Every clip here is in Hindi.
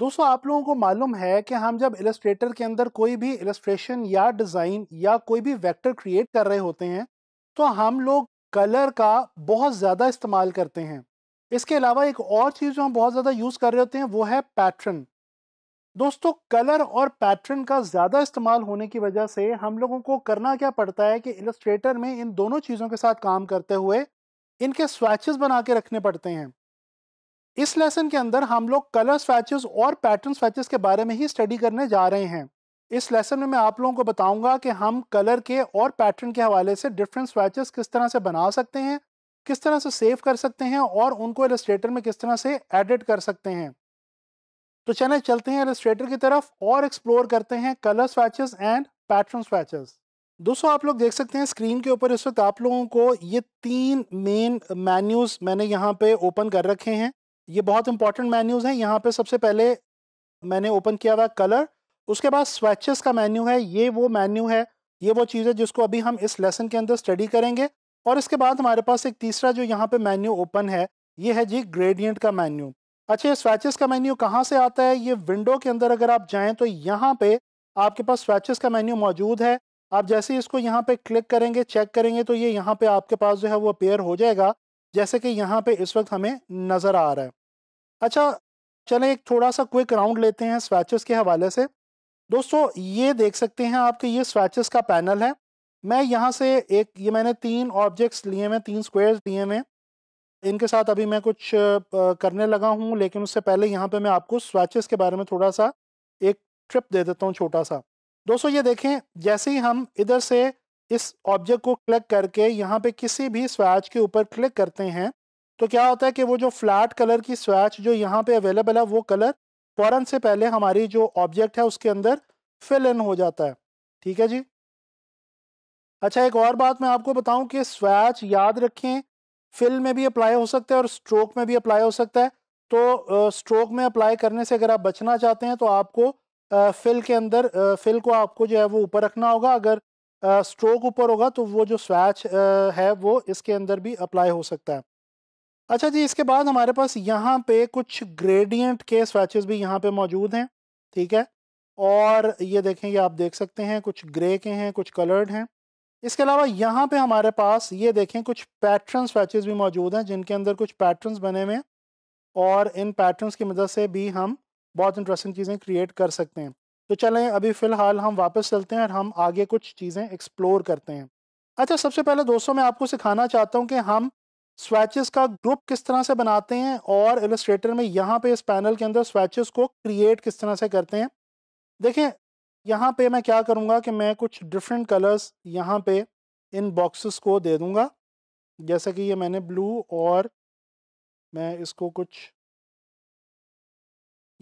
दोस्तों आप लोगों को मालूम है कि हम जब इलस्ट्रेटर के अंदर कोई भी इलस्ट्रेशन या डिज़ाइन या कोई भी वेक्टर क्रिएट कर रहे होते हैं तो हम लोग कलर का बहुत ज़्यादा इस्तेमाल करते हैं इसके अलावा एक और चीज़ जो हम बहुत ज़्यादा यूज़ कर रहे होते हैं वो है पैटर्न दोस्तों कलर और पैटर्न का ज़्यादा इस्तेमाल होने की वजह से हम लोगों को करना क्या पड़ता है कि इलस्ट्रेटर में इन दोनों चीज़ों के साथ काम करते हुए इनके स्वैचेस बना के रखने पड़ते हैं इस लेसन के अंदर हम लोग कलर स्वैचेस और पैटर्न स्वैचेस के बारे में ही स्टडी करने जा रहे हैं इस लेसन में मैं आप लोगों को बताऊंगा कि हम कलर के और पैटर्न के हवाले से डिफरेंट स्वैचेस किस तरह से बना सकते हैं किस तरह से सेव कर सकते हैं और उनको एलिस्ट्रेटर में किस तरह से एडिट कर सकते हैं तो चले चलते हैं एलिस्ट्रेटर की तरफ और एक्सप्लोर करते हैं colour swatches and pattern swatches दोस्तों आप लोग देख सकते हैं स्क्रीन के ऊपर इस वक्त आप लोगों को ये तीन मेन मैन्यूज मैंने यहाँ पे ओपन कर रखे हैं ये बहुत इंपॉर्टेंट मेन्यूज़ हैं यहाँ पे सबसे पहले मैंने ओपन किया हुआ कलर उसके बाद स्वेचेस का मेन्यू है ये वो मेन्यू है ये वो चीज़ है जिसको अभी हम इस लेसन के अंदर स्टडी करेंगे और इसके बाद हमारे पास एक तीसरा जो यहाँ पे मेन्यू ओपन है ये है जी ग्रेडियंट का मेन्यू अच्छा ये स्वेचेस का मेन्यू कहाँ से आता है ये विंडो के अंदर अगर आप जाएँ तो यहाँ पे आपके पास स्वेचेस का मेन्यू मौजूद है आप जैसे ही इसको यहाँ पे क्लिक करेंगे चेक करेंगे तो ये यहाँ पर आपके पास जो है वो अपेयर हो जाएगा जैसे कि यहाँ पे इस वक्त हमें नज़र आ रहा है अच्छा चले एक थोड़ा सा क्विक राउंड लेते हैं स्वैचेस के हवाले से दोस्तों ये देख सकते हैं आपके ये स्वैचेस का पैनल है मैं यहाँ से एक ये मैंने तीन ऑब्जेक्ट्स लिए हैं तीन स्क्वायर्स लिए हैं इनके साथ अभी मैं कुछ करने लगा हूँ लेकिन उससे पहले यहाँ पे मैं आपको स्वैचेस के बारे में थोड़ा सा एक ट्रिप दे देता हूँ छोटा सा दोस्तों ये देखें जैसे ही हम इधर से इस ऑब्जेक्ट को क्लिक करके यहाँ पे किसी भी स्वैच के ऊपर क्लिक करते हैं तो क्या होता है कि वो जो फ्लैट कलर की स्वैच जो यहाँ पे अवेलेबल है वो कलर फ़ौरन से पहले हमारी जो ऑब्जेक्ट है उसके अंदर फिल इन हो जाता है ठीक है जी अच्छा एक और बात मैं आपको बताऊं कि स्वैच याद रखें फिल में भी अप्लाई हो सकता है और स्ट्रोक में भी अप्लाई हो सकता है तो स्ट्रोक में अप्लाई करने से अगर आप बचना चाहते हैं तो आपको फिल के अंदर फिल को आपको जो है वो ऊपर रखना होगा अगर स्ट्रोक ऊपर होगा तो वो जो स्वैच है वो इसके अंदर भी अप्लाई हो सकता है अच्छा जी इसके बाद हमारे पास यहाँ पे कुछ ग्रेडियंट के स्वैचेस भी यहाँ पे मौजूद हैं ठीक है और ये देखें ये आप देख सकते हैं कुछ ग्रे के हैं कुछ कलर्ड हैं इसके अलावा यहाँ पे हमारे पास ये देखें कुछ पैटर्न स्वैचेस भी मौजूद हैं जिनके अंदर कुछ पैटर्न्स बने हुए हैं और इन पैटर्न्स की मदद से भी हम बहुत इंटरेस्टिंग चीज़ें क्रिएट कर सकते हैं तो चलें अभी फ़िलहाल हम वापस चलते हैं और हम आगे कुछ चीज़ें एक्सप्लोर करते हैं अच्छा सबसे पहले दोस्तों मैं आपको सिखाना चाहता हूँ कि हम स्वैचेस का ग्रुप किस तरह से बनाते हैं और इलस्ट्रेटर में यहाँ पे इस पैनल के अंदर स्वैचेस को क्रिएट किस तरह से करते हैं देखें यहाँ पे मैं क्या करूँगा कि मैं कुछ डिफरेंट कलर्स यहाँ पे इन बॉक्सेस को दे दूँगा जैसा कि ये मैंने ब्लू और मैं इसको कुछ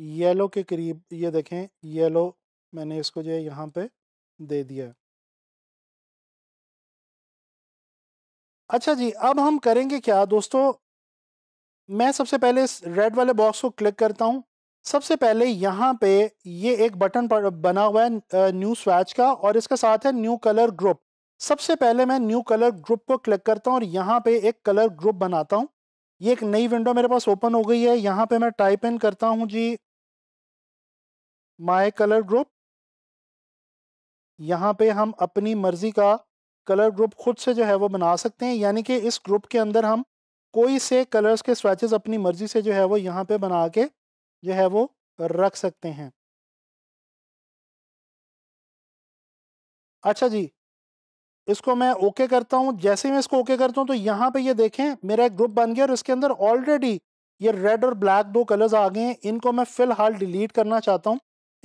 येलो के करीब ये देखें येलो मैंने इसको जो है यहाँ पे दे दिया अच्छा जी अब हम करेंगे क्या दोस्तों मैं सबसे पहले इस रेड वाले बॉक्स को क्लिक करता हूँ सबसे पहले यहाँ पे ये एक बटन बना हुआ है न्यू स्वैच का और इसके साथ है न्यू कलर ग्रुप सबसे पहले मैं न्यू कलर ग्रुप को क्लिक करता हूँ और यहाँ पे एक कलर ग्रुप बनाता हूँ ये एक नई विंडो मेरे पास ओपन हो गई है यहाँ पे मैं टाइप इन करता हूँ जी माय कलर ग्रुप यहाँ पे हम अपनी मर्जी का कलर ग्रुप खुद से जो है वो बना सकते हैं यानी कि इस ग्रुप के अंदर हम कोई से कलर्स के स्क्रैचेस अपनी मर्ज़ी से जो है वो यहाँ पे बना के जो है वो रख सकते हैं अच्छा जी इसको मैं ओके करता हूँ जैसे मैं इसको ओके करता हूँ तो यहाँ पे ये देखें मेरा एक ग्रुप बन गया और इसके अंदर ऑलरेडी ये रेड और ब्लैक दो कलर्स आ गए हैं इनको मैं फ़िलहाल डिलीट करना चाहता हूँ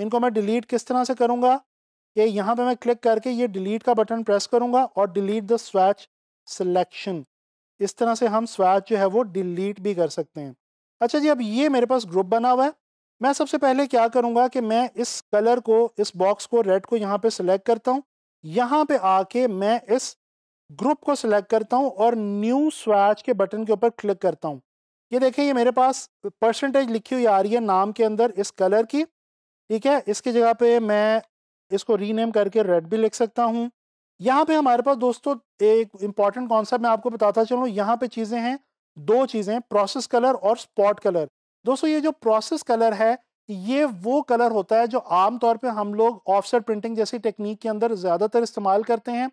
इनको मैं डिलीट किस तरह से करूँगा कि यहाँ पे मैं क्लिक करके ये डिलीट का बटन प्रेस करूँगा और डिलीट द स्वैच सिलेक्शन इस तरह से हम स्वैच जो है वो डिलीट भी कर सकते हैं अच्छा जी अब ये मेरे पास ग्रुप बना हुआ है मैं सबसे पहले क्या करूँगा कि मैं इस कलर को इस बॉक्स को रेड को यहाँ पर सिलेक्ट करता हूँ यहाँ पर आके मैं इस ग्रुप को सिलेक्ट करता हूँ और न्यू स्वैच के बटन के ऊपर क्लिक करता हूँ ये देखें ये मेरे पास परसेंटेज लिखी हुई आ रही है नाम के अंदर इस कलर की ठीक है इसकी जगह पे मैं इसको रीनेम करके रेड भी लिख सकता हूँ यहाँ पे हमारे पास दोस्तों एक इंपॉर्टेंट कॉन्सेप्ट मैं आपको बताता चलूँ यहाँ पे चीज़ें हैं दो चीज़ें प्रोसेस कलर और स्पॉट कलर दोस्तों ये जो प्रोसेस कलर है ये वो कलर होता है जो आमतौर पर हम लोग ऑफसेट प्रिंटिंग जैसी टेक्निक के अंदर ज़्यादातर इस्तेमाल करते हैं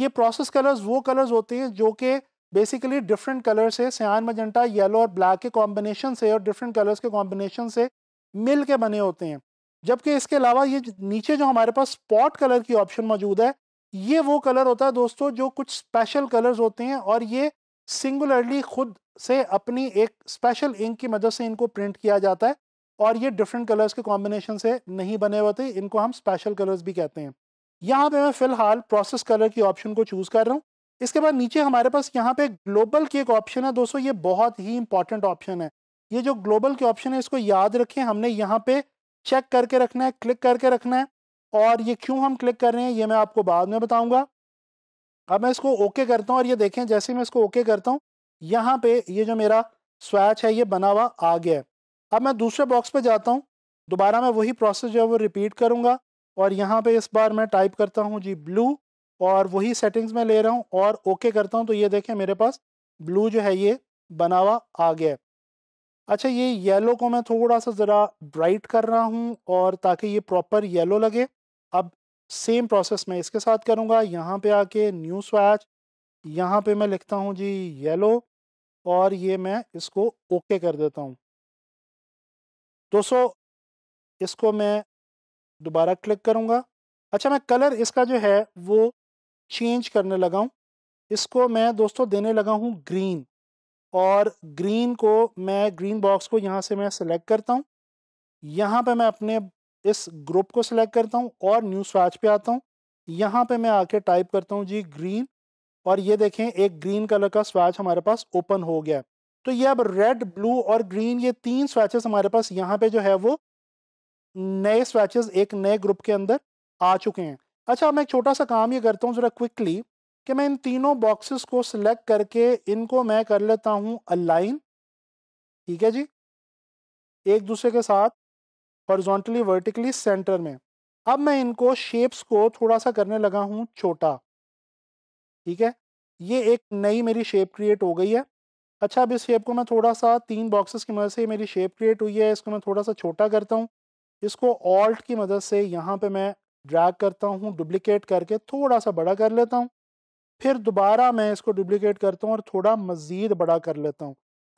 ये प्रोसेस कलर्स वो कलर्स होते हैं जो कि बेसिकली डिफरेंट कलर से सियान मजंटा येलो और ब्लैक के कॉम्बिनेशन से और डिफरेंट कलर्स के कॉम्बिनेशन से मिल के बने होते हैं जबकि इसके अलावा ये नीचे जो हमारे पास स्पॉट कलर की ऑप्शन मौजूद है ये वो कलर होता है दोस्तों जो कुछ स्पेशल कलर्स होते हैं और ये सिंगुलरली खुद से अपनी एक स्पेशल इंक की मदद से इनको प्रिंट किया जाता है और ये डिफरेंट कलर्स के कॉम्बिनेशन से नहीं बने होते इनको हम स्पेशल कलर्स भी कहते हैं यहाँ पे मैं फ़िलहाल प्रोसेस कलर की ऑप्शन को चूज़ कर रहा हूँ इसके बाद नीचे हमारे पास यहाँ पे ग्लोबल की एक ऑप्शन है दोस्तों ये बहुत ही इंपॉर्टेंट ऑप्शन है ये जो ग्लोबल की ऑप्शन है इसको याद रखें हमने यहाँ पे चेक करके रखना है क्लिक करके रखना है और ये क्यों हम क्लिक कर रहे हैं ये मैं आपको बाद में बताऊंगा अब मैं इसको ओके करता हूँ और ये देखें जैसे मैं इसको ओके करता हूँ यहाँ पे ये जो मेरा स्वैच है ये बना हुआ आ गया है अब मैं दूसरे बॉक्स पे जाता हूँ दोबारा मैं वही प्रोसेस जो है वो रिपीट करूंगा और यहाँ पे इस बार मैं टाइप करता हूँ जी ब्लू और वही सेटिंग्स में ले रहा हूँ और ओके करता हूँ तो ये देखें मेरे पास ब्लू जो है ये बना हुआ आ गया है अच्छा ये येलो को मैं थोड़ा सा ज़रा ब्राइट कर रहा हूँ और ताकि ये प्रॉपर येलो लगे अब सेम प्रोसेस मैं इसके साथ करूँगा यहाँ पे आके न्यू स्वैच यहाँ पे मैं लिखता हूँ जी येलो और ये मैं इसको ओके कर देता हूँ दोस्तों इसको मैं दोबारा क्लिक करूँगा अच्छा मैं कलर इसका जो है वो चेंज करने लगा हूँ इसको मैं दोस्तों देने लगा हूँ ग्रीन और ग्रीन को मैं ग्रीन बॉक्स को यहाँ से मैं सेलेक्ट करता हूँ यहाँ पे मैं अपने इस ग्रुप को सिलेक्ट करता हूँ और न्यू स्वाच पे आता हूँ यहाँ पे मैं आके टाइप करता हूँ जी ग्रीन और ये देखें एक ग्रीन कलर का स्वाच हमारे पास ओपन हो गया तो ये अब रेड ब्लू और ग्रीन ये तीन स्वाचेस हमारे पास यहाँ पे जो है वो नए स्वाचेस एक नए ग्रुप के अंदर आ चुके हैं अच्छा मैं एक छोटा सा काम ये करता हूँ ज़रा क्विकली कि मैं इन तीनों बॉक्सेस को सिलेक्ट करके इनको मैं कर लेता हूं अलाइन ठीक है जी एक दूसरे के साथ हॉरिजॉन्टली वर्टिकली सेंटर में अब मैं इनको शेप्स को थोड़ा सा करने लगा हूँ छोटा ठीक है ये एक नई मेरी शेप क्रिएट हो गई है अच्छा अब इस शेप को मैं थोड़ा सा तीन बॉक्सेस की मदद से मेरी शेप क्रिएट हुई है इसको मैं थोड़ा सा छोटा करता हूँ इसको ऑल्ट की मदद से यहाँ पे मैं ड्रैग करता हूँ डुप्लीकेट करके थोड़ा सा बड़ा कर लेता हूँ फिर दोबारा मैं इसको डुप्लिकेट करता हूँ और थोड़ा मज़ीद बड़ा कर लेता हूँ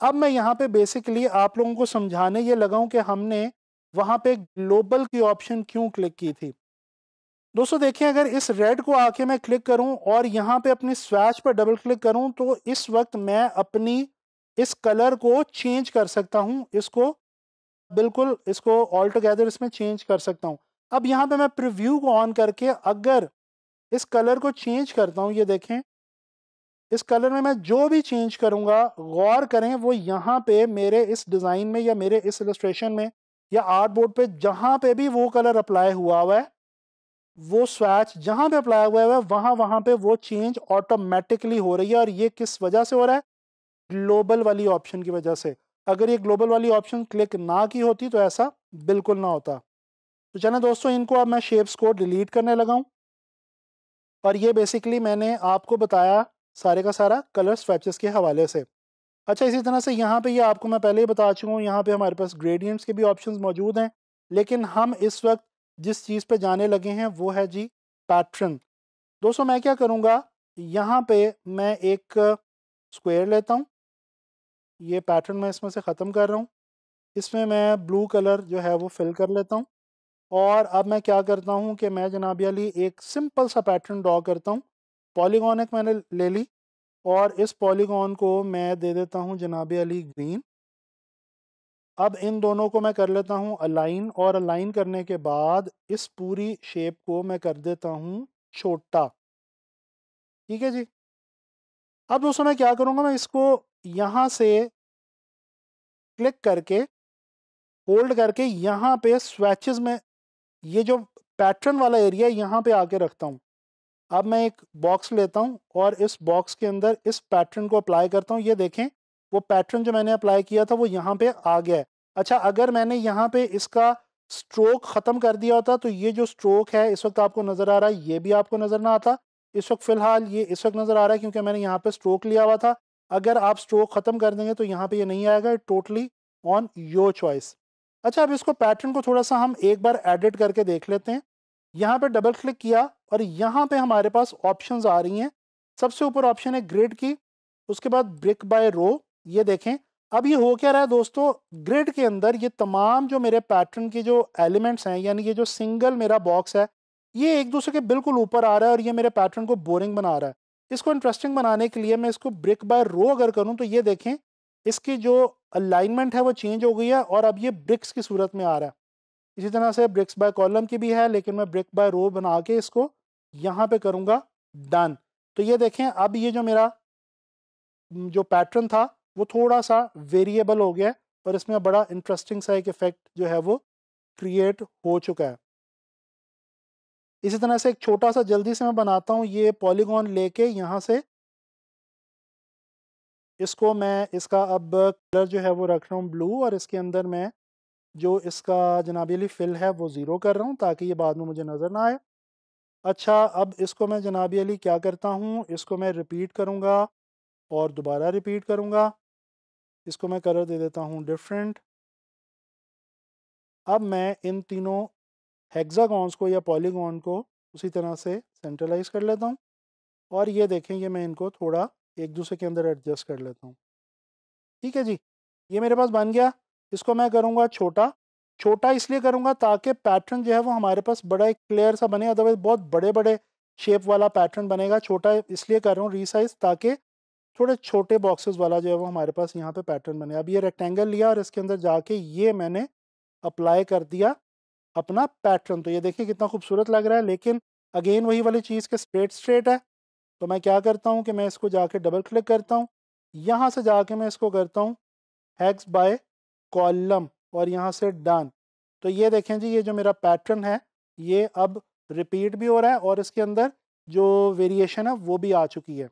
अब मैं यहाँ पे बेसिकली आप लोगों को समझाने ये लगा हूँ कि हमने वहाँ पे ग्लोबल की ऑप्शन क्यों क्लिक की थी दोस्तों देखिए अगर इस रेड को आके मैं क्लिक करूँ और यहाँ पे अपने स्वैच पर डबल क्लिक करूँ तो इस वक्त मैं अपनी इस कलर को चेंज कर सकता हूँ इसको बिल्कुल इसको ऑल टुगेदर इसमें चेंज कर सकता हूँ अब यहाँ पे मैं प्रिव्यू को ऑन करके अगर इस कलर को चेंज करता हूँ ये देखें इस कलर में मैं जो भी चेंज करूँगा गौर करें वो यहाँ पे मेरे इस डिज़ाइन में या मेरे इस इलस्ट्रेशन में या आर्ट बोर्ड पे जहाँ पे भी वो कलर अप्लाई हुआ हुआ है वो स्वैच जहाँ पे अप्लाई हुआ है वहाँ वहाँ पे वो चेंज ऑटोमेटिकली हो रही है और ये किस वजह से हो रहा है ग्लोबल वाली ऑप्शन की वजह से अगर ये ग्लोबल वाली ऑप्शन क्लिक ना की होती तो ऐसा बिल्कुल ना होता तो चलें दोस्तों इनको अब मैं शेप्स को डिलीट करने लगाऊँ और ये बेसिकली मैंने आपको बताया सारे का सारा कलर स्वेचेस के हवाले से अच्छा इसी तरह से यहाँ पे ये यह आपको मैं पहले ही बता चुका हूँ यहाँ पे हमारे पास ग्रेडियंट्स के भी ऑप्शंस मौजूद हैं लेकिन हम इस वक्त जिस चीज़ पे जाने लगे हैं वो है जी पैटर्न दोस्तों मैं क्या करूँगा यहाँ पे मैं एक स्क्वायर लेता हूँ ये पैटर्न मैं इसमें से ख़त्म कर रहा हूँ इसमें मैं ब्लू कलर जो है वो फिल कर लेता हूँ और अब मैं क्या करता हूँ कि मैं जनाब अली एक सिंपल सा पैटर्न ड्रॉ करता हूँ पॉलीगॉन एक मैंने ले ली और इस पॉलीगॉन को मैं दे देता हूँ जनाब अली ग्रीन अब इन दोनों को मैं कर लेता हूँ अलाइन और अलाइन करने के बाद इस पूरी शेप को मैं कर देता हूँ छोटा ठीक है जी अब दोस्तों मैं क्या करूँगा मैं इसको यहाँ से क्लिक करके होल्ड करके यहाँ पे स्वेचेज में ये जो पैटर्न वाला एरिया यहाँ पे आके रखता हूँ अब मैं एक बॉक्स लेता हूँ और इस बॉक्स के अंदर इस पैटर्न को अप्लाई करता हूँ ये देखें वो पैटर्न जो मैंने अप्लाई किया था वो यहाँ पे आ गया है अच्छा अगर मैंने यहाँ पे इसका स्ट्रोक ख़त्म कर दिया होता तो ये जो स्ट्रोक है इस वक्त आपको नज़र आ रहा है ये भी आपको नज़र ना आता इस वक्त फ़िलहाल ये इस वक्त नज़र आ रहा है क्योंकि मैंने यहाँ पर स्ट्रोक लिया हुआ था अगर आप स्ट्रोक ख़त्म कर देंगे तो यहाँ पर ये नहीं आएगा टोटली ऑन योर चॉइस अच्छा अब इसको पैटर्न को थोड़ा सा हम एक बार एडिट करके देख लेते हैं यहाँ पे डबल क्लिक किया और यहाँ पे हमारे पास ऑप्शंस आ रही हैं सबसे ऊपर ऑप्शन है ग्रिड की उसके बाद ब्रिक बाय रो ये देखें अब ये हो क्या रहा है दोस्तों ग्रिड के अंदर ये तमाम जो मेरे पैटर्न के जो एलिमेंट्स हैं यानी ये जो सिंगल मेरा बॉक्स है ये एक दूसरे के बिल्कुल ऊपर आ रहा है और ये मेरे पैटर्न को बोरिंग बना रहा है इसको इंटरेस्टिंग बनाने के लिए मैं इसको ब्रिक बाय रो अगर करूँ तो ये देखें इसकी जो अलाइनमेंट है वो चेंज हो गई है और अब ये ब्रिक्स की सूरत में आ रहा है इसी तरह से ब्रिक्स बाय कॉलम की भी है लेकिन मैं ब्रिक बाय रो बना के इसको यहाँ पे करूँगा डन तो ये देखें अब ये जो मेरा जो पैटर्न था वो थोड़ा सा वेरिएबल हो गया है और इसमें बड़ा इंटरेस्टिंग सा एक इफ़ेक्ट जो है वो क्रिएट हो चुका है इसी तरह से एक छोटा सा जल्दी से मैं बनाता हूँ ये पॉलीगॉन लेके यहाँ से इसको मैं इसका अब कलर जो है वो रख रहा हूँ ब्लू और इसके अंदर मैं जो इसका जनाबीली फिल है वो ज़ीरो कर रहा हूँ ताकि ये बाद में मुझे नज़र ना आए अच्छा अब इसको मैं जनाबी अली क्या करता हूँ इसको मैं रिपीट करूँगा और दोबारा रिपीट करूँगा इसको मैं कलर दे देता हूँ डिफरेंट अब मैं इन तीनों हेक्सागॉन्स को या पॉलीगॉन को उसी तरह से सेंट्रलाइज कर लेता हूँ और ये देखें ये मैं इनको थोड़ा एक दूसरे के अंदर एडजस्ट कर लेता हूँ ठीक है जी ये मेरे पास बन गया इसको मैं करूँगा छोटा छोटा इसलिए करूँगा ताकि पैटर्न जो है वो हमारे पास बड़ा एक क्लियर सा बने अदरवाइज बहुत बड़े बड़े शेप वाला पैटर्न बनेगा छोटा इसलिए कर रहा हूँ रीसाइज ताकि थोड़े छोटे बॉक्सेस वाला जो है वो हमारे पास यहाँ पे पैटर्न बने अब ये रेक्टेंगल लिया और इसके अंदर जाके ये मैंने अप्लाई कर दिया अपना पैटर्न तो ये देखिए कितना खूबसूरत लग रहा है लेकिन अगेन वही वाली चीज़ के स्ट्रेट स्ट्रेट है तो मैं क्या करता हूँ कि मैं इसको जाके डबल क्लिक करता हूँ यहाँ से जाके मैं इसको करता हूँ हैक्स बाय कॉलम और यहाँ से डन तो ये देखें जी ये जो मेरा पैटर्न है ये अब रिपीट भी हो रहा है और इसके अंदर जो वेरिएशन है वो भी आ चुकी है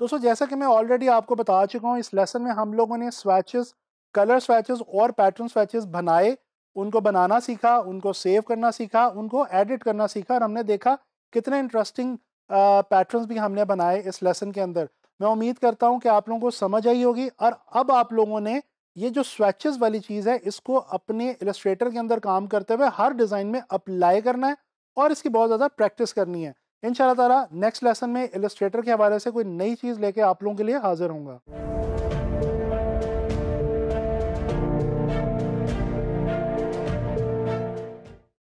दोस्तों जैसा कि मैं ऑलरेडी आपको बता चुका हूँ इस लेसन में हम लोगों ने स्वैचेस कलर स्वैचेस और पैटर्न स्वैचेस बनाए उनको बनाना सीखा उनको सेव करना सीखा उनको एडिट करना सीखा और हमने देखा कितने इंटरेस्टिंग पैटर्न्स भी हमने बनाए इस लेसन के अंदर मैं उम्मीद करता हूँ कि आप लोगों को समझ आई होगी और अब आप लोगों ने ये जो स्वेचेस वाली चीज़ है इसको अपने इलस्ट्रेटर के अंदर काम करते हुए हर डिज़ाइन में अप्लाई करना है और इसकी बहुत ज़्यादा प्रैक्टिस करनी है इन ताला नेक्स्ट लेसन में इलस्ट्रेटर के हवाले से कोई नई चीज़ लेके आप लोगों के लिए हाजिर होंगे